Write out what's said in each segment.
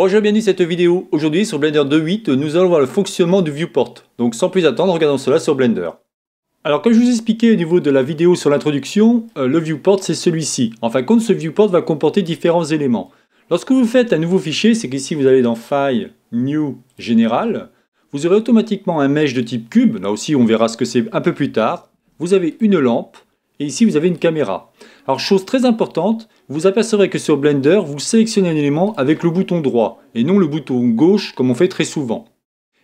Bonjour, bienvenue cette vidéo. Aujourd'hui sur Blender 2.8, nous allons voir le fonctionnement du viewport. Donc sans plus attendre, regardons cela sur Blender. Alors comme je vous expliquais au niveau de la vidéo sur l'introduction, euh, le viewport c'est celui-ci. En fin de compte, ce viewport va comporter différents éléments. Lorsque vous faites un nouveau fichier, c'est qu'ici vous allez dans File, New, Général, vous aurez automatiquement un mesh de type cube, là aussi on verra ce que c'est un peu plus tard. Vous avez une lampe, et ici vous avez une caméra. Alors chose très importante, vous apercevrez que sur Blender, vous sélectionnez un élément avec le bouton droit et non le bouton gauche comme on fait très souvent.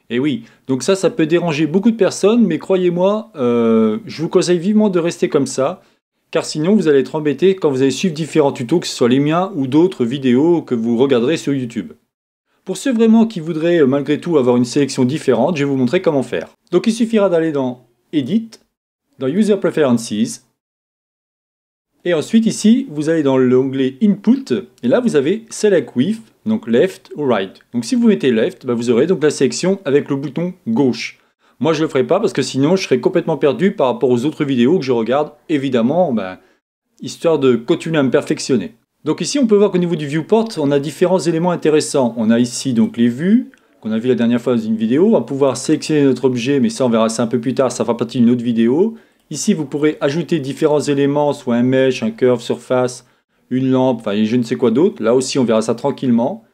Et oui, donc ça, ça peut déranger beaucoup de personnes, mais croyez-moi, euh, je vous conseille vivement de rester comme ça, car sinon vous allez être embêté quand vous allez suivre différents tutos, que ce soit les miens ou d'autres vidéos que vous regarderez sur YouTube. Pour ceux vraiment qui voudraient euh, malgré tout avoir une sélection différente, je vais vous montrer comment faire. Donc il suffira d'aller dans Edit, dans User Preferences, et ensuite ici, vous allez dans l'onglet Input, et là vous avez Select With, donc Left ou Right. Donc si vous mettez Left, bah, vous aurez donc la sélection avec le bouton gauche. Moi je ne le ferai pas parce que sinon je serai complètement perdu par rapport aux autres vidéos que je regarde, évidemment, bah, histoire de continuer à me perfectionner. Donc ici on peut voir qu'au niveau du viewport, on a différents éléments intéressants. On a ici donc les vues, qu'on a vu la dernière fois dans une vidéo. On va pouvoir sélectionner notre objet, mais ça on verra ça un peu plus tard, ça fera partie d'une autre vidéo. Ici, vous pourrez ajouter différents éléments, soit un mesh, un curve, surface, une lampe, enfin je ne sais quoi d'autre. Là aussi, on verra ça tranquillement.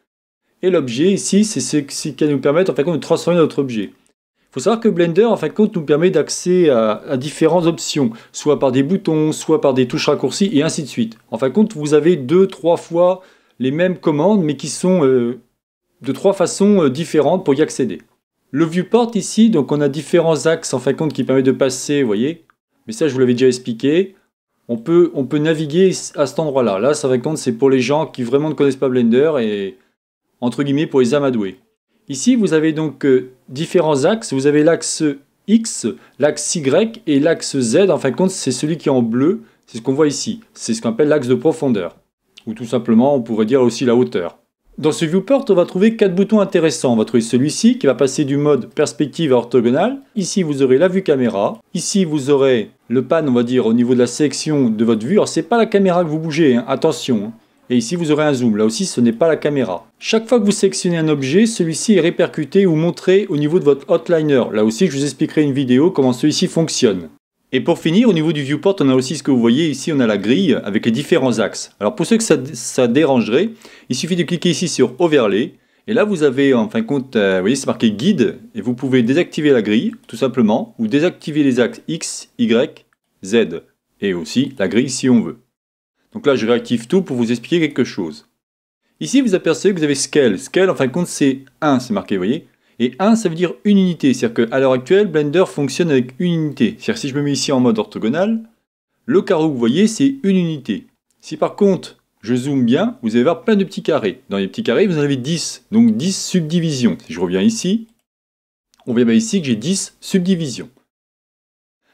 Et l'objet ici, c'est ce qui va nous permettre en de de transformer notre objet. Il faut savoir que Blender, en fin de compte, nous permet d'accéder à, différentes options, soit par des boutons, soit par des touches raccourcies, et ainsi de suite. En fin de compte, vous avez deux, trois fois les mêmes commandes, mais qui sont euh, de trois façons euh, différentes pour y accéder. Le viewport ici, donc on a différents axes en fin de compte qui permettent de passer, vous voyez, mais ça, je vous l'avais déjà expliqué. On peut, naviguer à cet endroit-là. Là, ça compte, c'est pour les gens qui vraiment ne connaissent pas Blender et entre guillemets pour les amadoués. Ici, vous avez donc euh, différents axes. Vous avez l'axe X, l'axe Y et l'axe Z. En fin de compte, c'est celui qui est en bleu. C'est ce qu'on voit ici. C'est ce qu'on appelle l'axe de profondeur. Ou tout simplement, on pourrait dire aussi la hauteur. Dans ce viewport, on va trouver quatre boutons intéressants. On va trouver celui-ci qui va passer du mode perspective à orthogonal, Ici, vous aurez la vue caméra. Ici, vous aurez le pan, on va dire, au niveau de la sélection de votre vue. Alors, c'est pas la caméra que vous bougez, hein. attention. Hein. Et ici, vous aurez un zoom. Là aussi, ce n'est pas la caméra. Chaque fois que vous sélectionnez un objet, celui-ci est répercuté ou montré au niveau de votre hotliner. Là aussi, je vous expliquerai une vidéo comment celui-ci fonctionne. Et pour finir, au niveau du viewport, on a aussi ce que vous voyez ici, on a la grille avec les différents axes. Alors pour ceux que ça, dérangerait, il suffit de cliquer ici sur Overlay. Et là, vous avez en fin de compte, euh, vous voyez, c'est marqué Guide. Et vous pouvez désactiver la grille, tout simplement, ou désactiver les axes X, Y, Z. Et aussi la grille si on veut. Donc là, je réactive tout pour vous expliquer quelque chose. Ici, vous apercevez que vous avez Scale. Scale, en fin de compte, c'est 1, c'est marqué, vous voyez. Et 1, ça veut dire une unité. C'est-à-dire qu'à l'heure actuelle, Blender fonctionne avec une unité. C'est-à-dire que si je me mets ici en mode orthogonal, le carreau que vous voyez, c'est une unité. Si par contre, je zoome bien, vous allez voir plein de petits carrés. Dans les petits carrés, vous en avez 10, donc 10 subdivisions. Si je reviens ici, on voit bien ici que j'ai 10 subdivisions.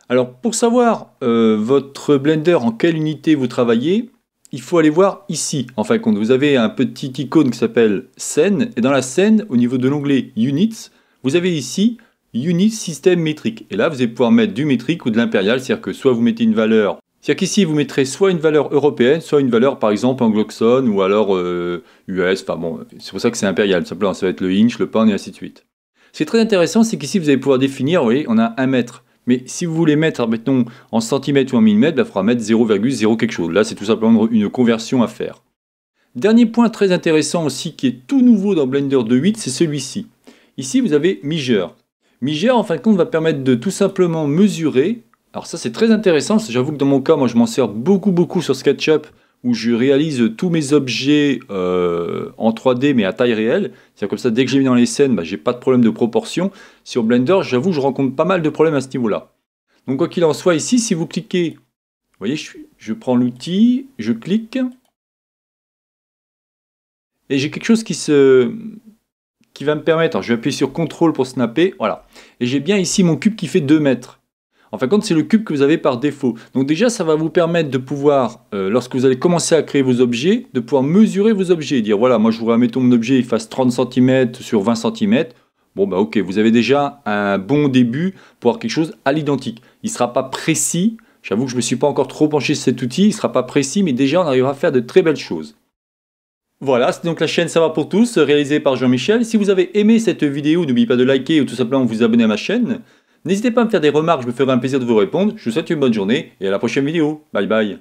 Alors pour savoir euh, votre Blender en quelle unité vous travaillez, il faut aller voir ici. En fin de compte, vous avez un petit icône qui s'appelle scène, et dans la scène, au niveau de l'onglet Units, vous avez ici Unit Système Métrique. Et là, vous allez pouvoir mettre du métrique ou de l'impérial, c'est-à-dire que soit vous mettez une valeur, c'est-à-dire qu'ici, vous mettrez soit une valeur européenne, soit une valeur, par exemple, anglo ou alors US, euh, enfin bon, c'est pour ça que c'est impérial, simplement, ça va être le inch, le pound, et ainsi de suite. Ce qui est très intéressant, c'est qu'ici, vous allez pouvoir définir, vous voyez, on a un mètre. Mais si vous voulez mettre, en centimètres ou en millimètres, il bah, faudra mettre 0,0 quelque chose. Là, c'est tout simplement une conversion à faire. Dernier point très intéressant aussi qui est tout nouveau dans Blender 2.8, c'est celui-ci. Ici, vous avez Mijer. Mijer, en fin de compte, va permettre de tout simplement mesurer. Alors ça, c'est très intéressant, j'avoue que dans mon cas, moi, je m'en sers beaucoup, beaucoup sur SketchUp où je réalise tous mes objets euh, en 3D mais à taille réelle. C'est-à-dire comme ça, dès que j'ai mis dans les scènes, bah, j'ai pas de problème de proportion. Sur Blender, j'avoue, je rencontre pas mal de problèmes à ce niveau-là. Donc quoi qu'il en soit, ici, si vous cliquez, vous voyez, je, je prends l'outil, je clique, et j'ai quelque chose qui se qui va me permettre, je vais appuyer sur CTRL pour snapper, voilà. Et j'ai bien ici mon cube qui fait 2 mètres. En fin de compte, c'est le cube que vous avez par défaut. Donc déjà, ça va vous permettre de pouvoir, euh, lorsque vous allez commencer à créer vos objets, de pouvoir mesurer vos objets. Dire, voilà, moi je voudrais, mettons mon objet, il fasse 30 cm sur 20 cm. Bon, bah ok, vous avez déjà un bon début pour avoir quelque chose à l'identique. Il ne sera pas précis. J'avoue que je ne me suis pas encore trop penché sur cet outil. Il ne sera pas précis, mais déjà, on arrivera à faire de très belles choses. Voilà, c'est donc la chaîne Ça va pour tous, réalisée par Jean-Michel. Si vous avez aimé cette vidéo, n'oubliez pas de liker ou tout simplement vous abonner à ma chaîne. N'hésitez pas à me faire des remarques, je me ferai un plaisir de vous répondre. Je vous souhaite une bonne journée et à la prochaine vidéo. Bye bye.